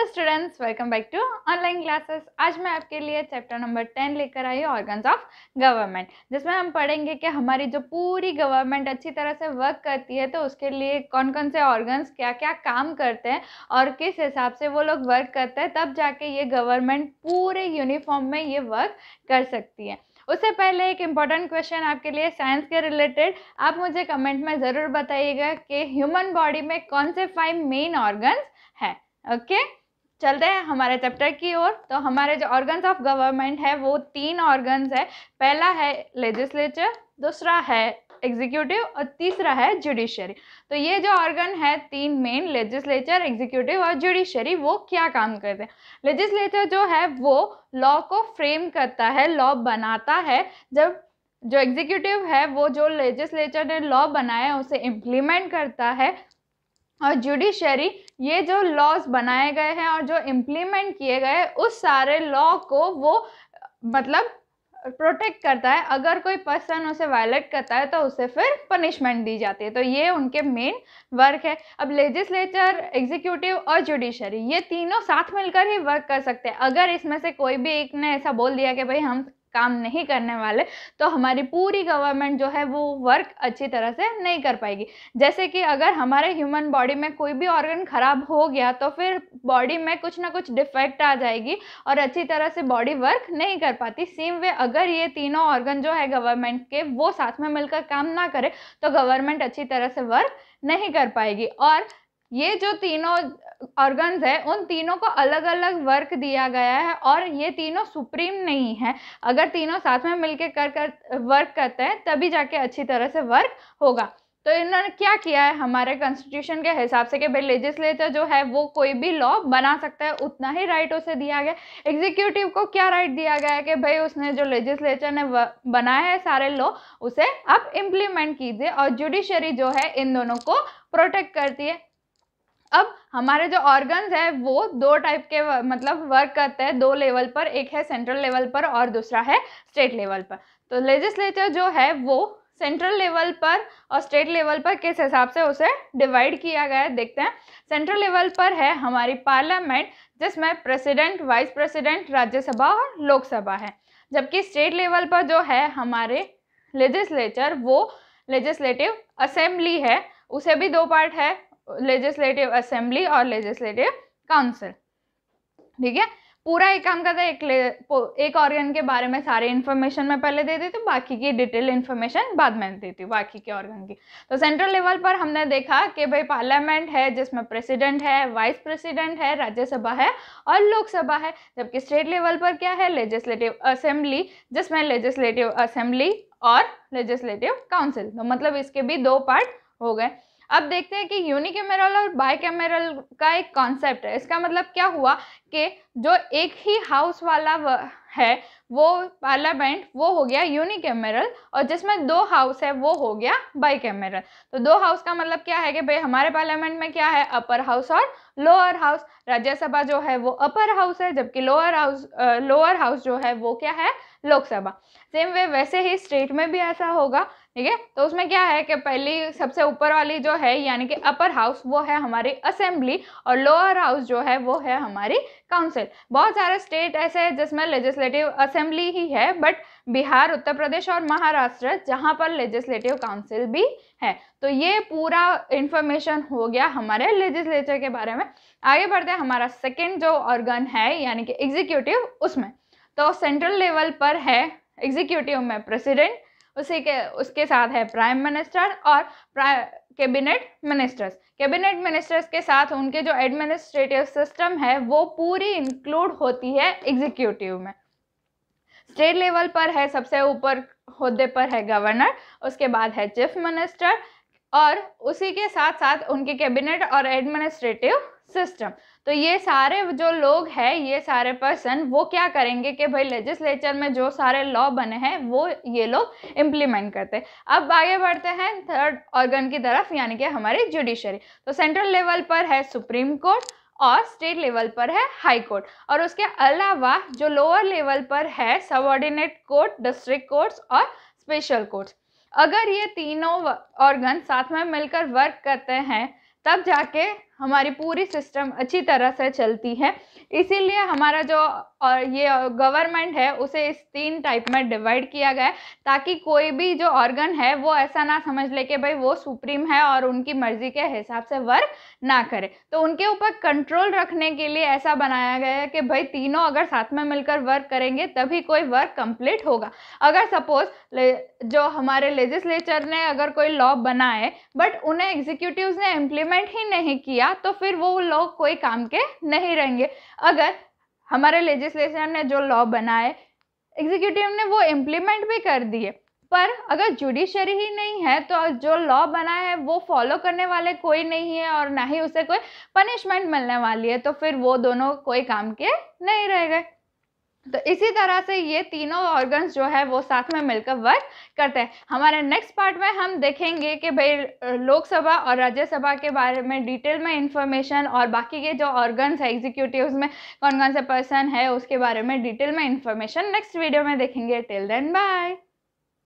Hello students welcome back to online classes आज मैं आपके लिए चैप्टर नंबर टेन लेकर आई हूँ ऑर्गन्स ऑफ गवर्नमेंट जिसमें हम पढ़ेंगे कि हमारी जो पूरी गवर्नमेंट अच्छी तरह से वर्क करती है तो उसके लिए कौन कौन से ऑर्गन्स क्या क्या काम करते हैं और किस हिसाब से वो लोग वर्क करते हैं तब जाके ये गवर्नमेंट पूरे यूनिफॉर्म में ये वर्क कर सकती है उससे पहले एक इम्पॉर्टेंट क्वेश्चन आपके लिए साइंस के रिलेटेड आप मुझे कमेंट में ज़रूर बताइएगा कि ह्यूमन बॉडी में कौन से फाइव मेन ऑर्गन्स हैं ओके okay? चलते हैं हमारे चैप्टर की ओर तो हमारे जो ऑर्गन्स ऑफ गवर्नमेंट है वो तीन ऑर्गन्स है पहला है लेजिस्लेचर दूसरा है एग्जीक्यूटिव और तीसरा है जुडिशरी तो ये जो ऑर्गन है तीन मेन लेजिस्लेचर एग्जीक्यूटिव और जुडिशरी वो क्या काम करते हैं लेजिस्लेचर जो है वो लॉ को फ्रेम करता है लॉ बनाता है जब जो एग्जीक्यूटिव है वो जो लेजिस्लेचर ने लॉ बनाया उसे इम्प्लीमेंट करता है और जुडिशरी ये जो लॉज बनाए गए हैं और जो इम्प्लीमेंट किए गए उस सारे लॉ को वो मतलब प्रोटेक्ट करता है अगर कोई पर्सन उसे वायलेट करता है तो उसे फिर पनिशमेंट दी जाती है तो ये उनके मेन वर्क है अब लेजिस्लेचर एग्जीक्यूटिव और जुडिशरी ये तीनों साथ मिलकर ही वर्क कर सकते हैं अगर इसमें से कोई भी एक ने ऐसा बोल दिया कि भाई हम काम नहीं करने वाले तो हमारी पूरी गवर्नमेंट जो है वो वर्क अच्छी तरह से नहीं कर पाएगी जैसे कि अगर हमारे ह्यूमन बॉडी में कोई भी ऑर्गन ख़राब हो गया तो फिर बॉडी में कुछ ना कुछ डिफेक्ट आ जाएगी और अच्छी तरह से बॉडी वर्क नहीं कर पाती सेम वे अगर ये तीनों ऑर्गन जो है गवर्नमेंट के वो साथ में मिलकर काम ना करे तो गवर्नमेंट अच्छी तरह से वर्क नहीं कर पाएगी और ये जो तीनों ऑर्गन्स है उन तीनों को अलग अलग वर्क दिया गया है और ये तीनों सुप्रीम नहीं है अगर तीनों साथ में मिलके कर कर वर्क करते हैं तभी जाके अच्छी तरह से वर्क होगा तो इन्होंने क्या किया है हमारे कॉन्स्टिट्यूशन के हिसाब से कि भाई लेजिस्लेचर जो है वो कोई भी लॉ बना सकता है उतना ही राइट उसे दिया गया एग्जीक्यूटिव को क्या राइट दिया गया है कि भाई उसने जो लेजिस्लेचर ने बनाया है सारे लॉ उसे आप इम्प्लीमेंट कीजिए और जुडिशरी जो है इन दोनों को प्रोटेक्ट करती है अब हमारे जो ऑर्गन्स है वो दो टाइप के मतलब वर्क करते हैं दो लेवल पर एक है सेंट्रल लेवल पर और दूसरा है स्टेट लेवल पर तो लेजिस्लेचर जो है वो सेंट्रल लेवल पर और स्टेट लेवल पर किस हिसाब से उसे डिवाइड किया गया है देखते हैं सेंट्रल लेवल पर है हमारी पार्लियामेंट जिसमें प्रेसिडेंट वाइस प्रेसिडेंट राज्यसभा और लोकसभा है जबकि स्टेट लेवल पर जो है हमारे लेजिस्लेचर वो लेजिस्लेटिव असेंबली है उसे भी दो पार्ट है लेजिस्लेटिव असेंबली और लेजिस्लेटिव काउंसिल ठीक है पूरा एक काम करता है एक एक ऑर्गन के बारे में सारे इन्फॉर्मेशन मैं पहले दे देती हूँ बाकी की डिटेल इन्फॉर्मेशन बाद में देती हूँ बाकी के ऑर्गन की तो सेंट्रल लेवल पर हमने देखा कि भाई पार्लियामेंट है जिसमें प्रेसिडेंट है वाइस प्रेसिडेंट है राज्यसभा है और लोकसभा है जबकि स्टेट लेवल पर क्या है लेजिस्लेटिव असेंबली जिसमें लेजिस्लेटिव असेंबली और लेजिस्लेटिव काउंसिल तो मतलब इसके भी दो पार्ट हो गए अब देखते हैं कि यूनिकेमेरल और बाई का एक कॉन्सेप्ट है इसका मतलब क्या हुआ कि जो एक ही हाउस वाला है वो पार्लियामेंट वो हो गया यूनिकेमरल और जिसमें दो हाउस है वो हो गया बाई कैमरल तो दो हाउस का मतलब क्या है कि भाई हमारे पार्लियामेंट में क्या है अपर हाउस और लोअर हाउस राज्यसभा जो है वो अपर हाउस है जबकि लोअर हाउस लोअर हाउस जो है वो क्या है लोकसभा सेम वे वैसे ही स्टेट में भी ऐसा होगा ठीक है तो उसमें क्या है कि पहली सबसे ऊपर वाली जो है यानी कि अपर हाउस वो है हमारी असेंबली और लोअर हाउस जो है वो है हमारी काउंसिल काउंसिल बहुत सारे स्टेट ऐसे हैं जिसमें लेजिस्लेटिव असेंबली ही है बट बिहार उत्तर प्रदेश और महाराष्ट्र जहाँ पर लेजिस्लेटिव काउंसिल भी है तो ये पूरा इन्फॉर्मेशन हो गया हमारे लेजिस्लेचर के बारे में आगे बढ़ते हैं हमारा सेकेंड जो ऑर्गन है यानी कि एग्जीक्यूटिव उसमें तो सेंट्रल लेवल पर है एग्जीक्यूटिव में प्रेसिडेंट उसी के उसके साथ है प्राइम मिनिस्टर और कैबिनेट मिनिस्टर्स कैबिनेट मिनिस्टर्स के साथ उनके जो एडमिनिस्ट्रेटिव सिस्टम है वो पूरी इंक्लूड होती है एग्जीक्यूटिव में स्टेट लेवल पर है सबसे ऊपर होदे पर है गवर्नर उसके बाद है चीफ मिनिस्टर और उसी के साथ साथ उनके कैबिनेट और एडमिनिस्ट्रेटिव सिस्टम तो ये सारे जो लोग हैं ये सारे पर्सन वो क्या करेंगे कि भाई लेजिस्लेचर में जो सारे लॉ बने हैं वो ये लोग इम्प्लीमेंट करते हैं अब आगे बढ़ते हैं थर्ड ऑर्गन की तरफ यानी कि हमारी जुडिशरी तो सेंट्रल लेवल पर है सुप्रीम कोर्ट और स्टेट लेवल पर है हाई कोर्ट और उसके अलावा जो लोअर लेवल पर है सबॉर्डिनेट कोर्ट डिस्ट्रिक्ट कोर्ट्स और स्पेशल कोर्ट्स अगर ये तीनों ऑर्गन साथ में मिलकर वर्क करते हैं तब जाके हमारी पूरी सिस्टम अच्छी तरह से चलती है इसीलिए हमारा जो और ये गवर्नमेंट है उसे इस तीन टाइप में डिवाइड किया गया है ताकि कोई भी जो ऑर्गन है वो ऐसा ना समझ ले कि भाई वो सुप्रीम है और उनकी मर्जी के हिसाब से वर्क ना करे तो उनके ऊपर कंट्रोल रखने के लिए ऐसा बनाया गया है कि भाई तीनों अगर साथ में मिलकर वर्क करेंगे तभी कोई वर्क कंप्लीट होगा अगर सपोज जो हमारे लेजिस्लेचर ने अगर कोई लॉ बनाए बट उन्हें एग्जीक्यूटिव ने इम्प्लीमेंट ही नहीं किया किया तो फिर वो लोग कोई काम के नहीं रहेंगे अगर हमारे लेजिस्लेशन ने जो लॉ बनाए एग्जीक्यूटिव ने वो इम्प्लीमेंट भी कर दिए पर अगर जुडिशरी ही नहीं है तो जो लॉ बना है वो फॉलो करने वाले कोई नहीं है और ना ही उसे कोई पनिशमेंट मिलने वाली है तो फिर वो दोनों कोई काम के नहीं रह गए तो इसी तरह से ये तीनों ऑर्गन्स जो है वो साथ में मिलकर वर्क करते हैं हमारे नेक्स्ट पार्ट में हम देखेंगे कि भाई लोकसभा और राज्यसभा के बारे में डिटेल में इंफॉर्मेशन और बाकी के जो ऑर्गन्स है एग्जीक्यूटिव में कौन कौन से पर्सन है उसके बारे में डिटेल में इंफॉर्मेशन नेक्स्ट वीडियो में देखेंगे टिल देन बाय